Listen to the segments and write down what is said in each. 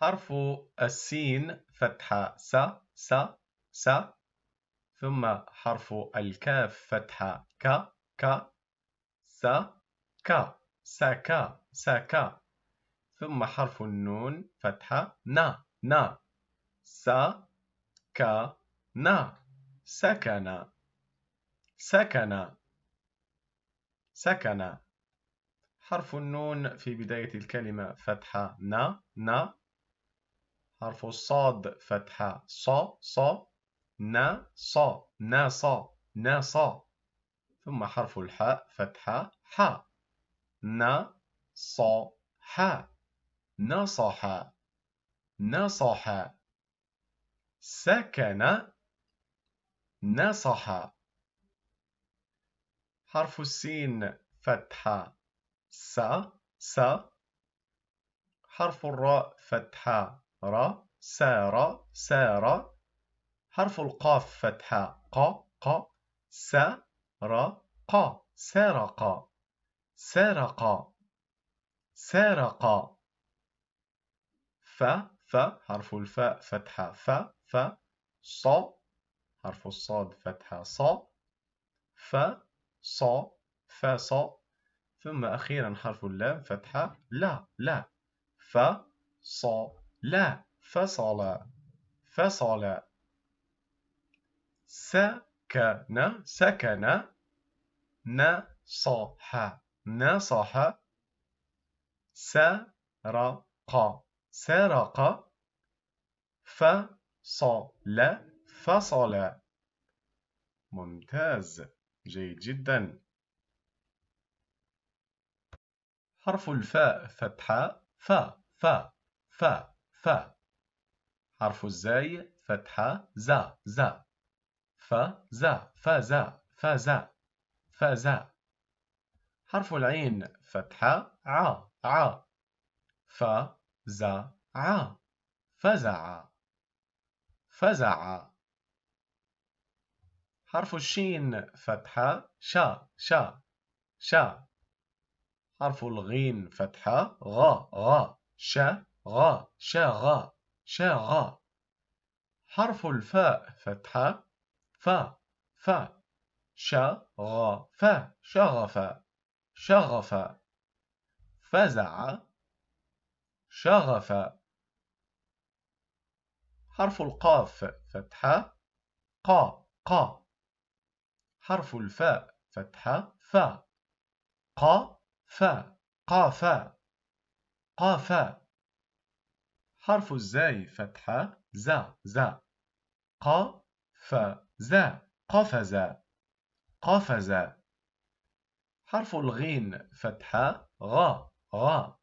حرف السين فتحة س س س ثم حرف الكاف فتحة ك ك س ك س ك ثم حرف النون فتحة ن ن س ك نا سكن سكن سكن حرف النون في بداية الكلمة فتحة ن ن حرف الصاد فتحة ص ص نا ص نا ص نا ص ثم حرف الحاء فتحة ح نا ص ح نصح نصح سكن نصح حرف السين فتحة س س حرف الراء فتحة را سار سار حرف القاف فتحة ق ق س ر ق سرق سرق سرق ف ف حرف الفاء فتحة ف ف ص حرف الصاد فتحة ص ف ص ف ص ثم أخيرا حرف اللام فتحة لا لا ف ص لا فصل فصل سكن سكن نصح نصح سرق سرق فصل فصل ممتاز جيد جدا حرف الفاء فتحة فا فا فا ف حرف الزاي فتحة زا زا ف زا فزا فزا فزا حرف العين فتحة ع ع ف زا ع فزع فزع حرف الشين فتحة شا شا شا حرف الغين فتحة غا غا شا غا شا غا شا غا حرف الفاء فتحة فا فا شا غا فا شغفا شغفا فزع شغفا حرف القاف فتحة قا قا حرف الفاء فتحة فا قا فا قافا قافا حرف الزاي فتحة زا زا ق ف زا قفز قفز حرف الغين فتحة غا غا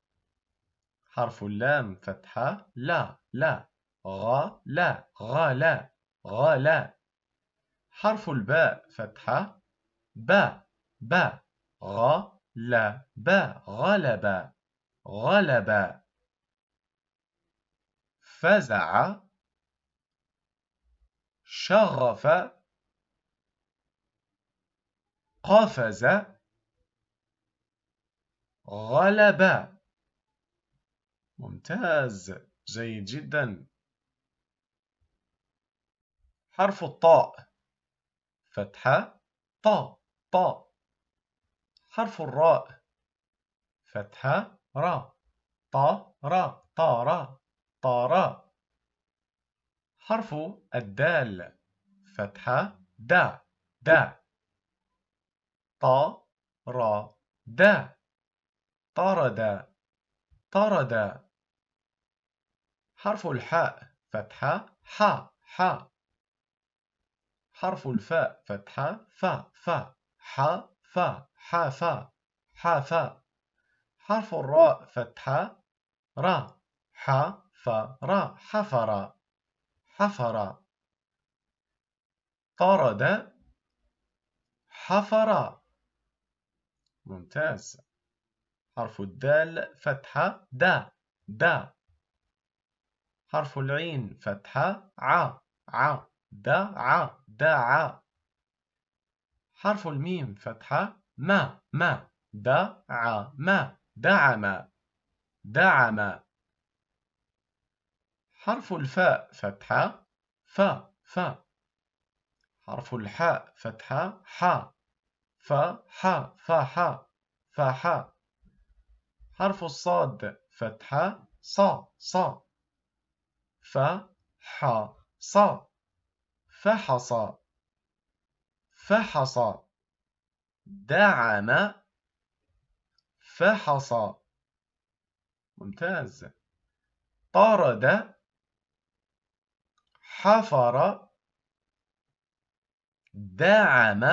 حرف اللام فتحة لا لا غا لا غا لا غا لا حرف الباء فتحة با با غا لا با غلبا غلبا فزع شغف قفز غلب ممتاز جيد جدا حرف الطاء فتحة طاء طاء حرف الراء فتحة را ط را طارا طارا حرف الدال فتحة دا دا طا را دا طارد طارد حرف الحاء فتحة حا حا حرف الفاء فتحة فا فا حا فا ح ف حرف الراء فتحة را حا فرا حفر حفر طرد حفر ممتاز حرف الدال فتحة دا دا حرف العين فتحة ع ع دا ع حرف الميم فتحة ما ما ع ما دعم دعم حرف الفاء فتحة فا فا حرف الحاء فتحة حا فا حا فحا ح حرف الصاد فتحة صا صا فا حا صا فحص فحص دعم فحص ممتاز طرد حفر دعم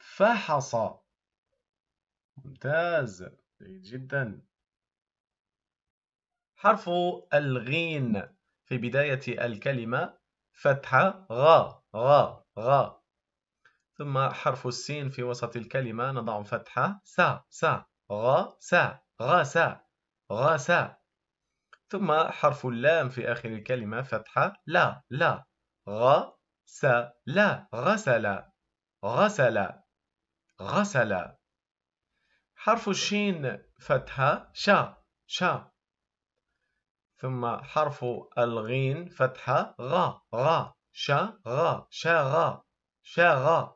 فحص ممتاز جيد جدا حرف الغين في بداية الكلمة فتحة غا غا غا ثم حرف السين في وسط الكلمة نضع فتحة سا سا غا سا غا سا غا سا ثم حرف اللام في آخر الكلمة فتحة لا لا غ س لا غسل غسل غسل حرف الشين فتحة شا شا ثم حرف الغين فتحة غا غا شا غا شا غا شا غ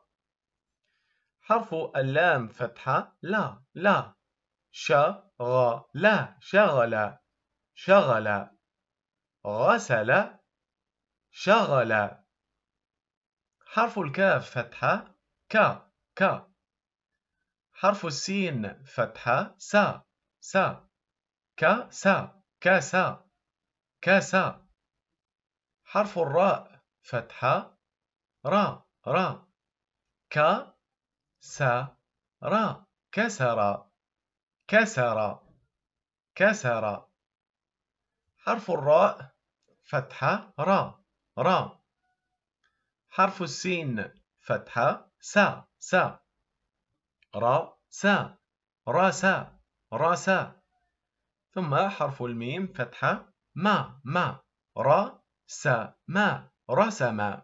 حرف اللام فتحة لا لا شا غا لا شغل شغل غسل شغل حرف الكاف فتحة ك ك حرف السين فتحة س س ك س كسا س حرف الراء فتحة را را ك س را كسر كسر كسر حرف الراء فتحة را را حرف السين فتحة سا سا را سا را سا ثم حرف الميم فتحة ما ما را سا ما رسم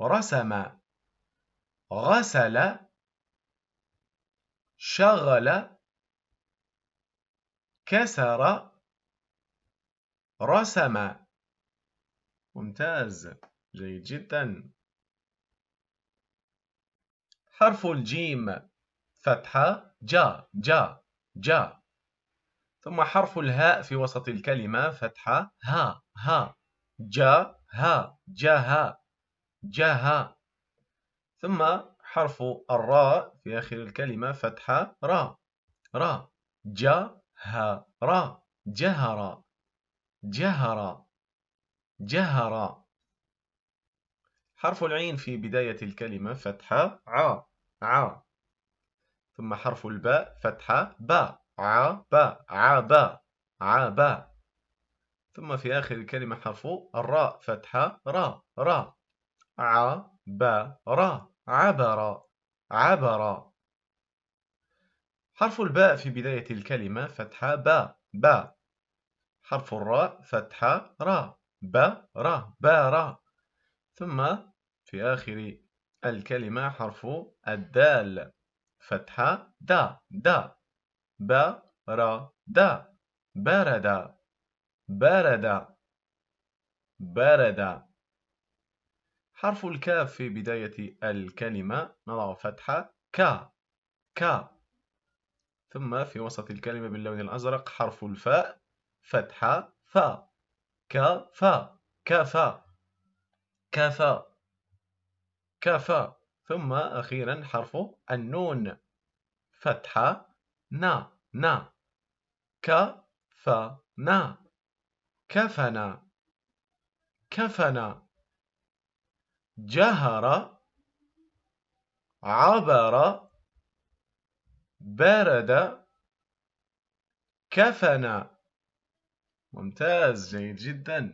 رسم غسل شغل كسر رسم ممتاز جيد جدا حرف الجيم فتحة جا جا جا ثم حرف الهاء في وسط الكلمة فتحة ها ها جا ها جا ها ثم حرف الراء في آخر الكلمة فتحة را را جا ها را جهرا جهر جهر حرف العين في بداية الكلمة فتحة ع ع ثم حرف الباء فتحة با ع با ع با ع با ثم في آخر الكلمة حرف الراء فتحة را را ع با را عبر عبر حرف الباء في بداية الكلمة فتحة با با حرف الراء فتحة راء ب راء بارا ثم في آخر الكلمة حرف الدال فتحة دا دا را دا برد برد برد حرف الكاف في بداية الكلمة نضع فتحة كا كا ثم في وسط الكلمة باللون الأزرق حرف الفاء فتحة فا كفى كفى كفى كفا ثم أخيرا حرف النون فتحة نا نا كفنا كفنا كفنا جهر عبر برد كفنا ممتاز جيد جدا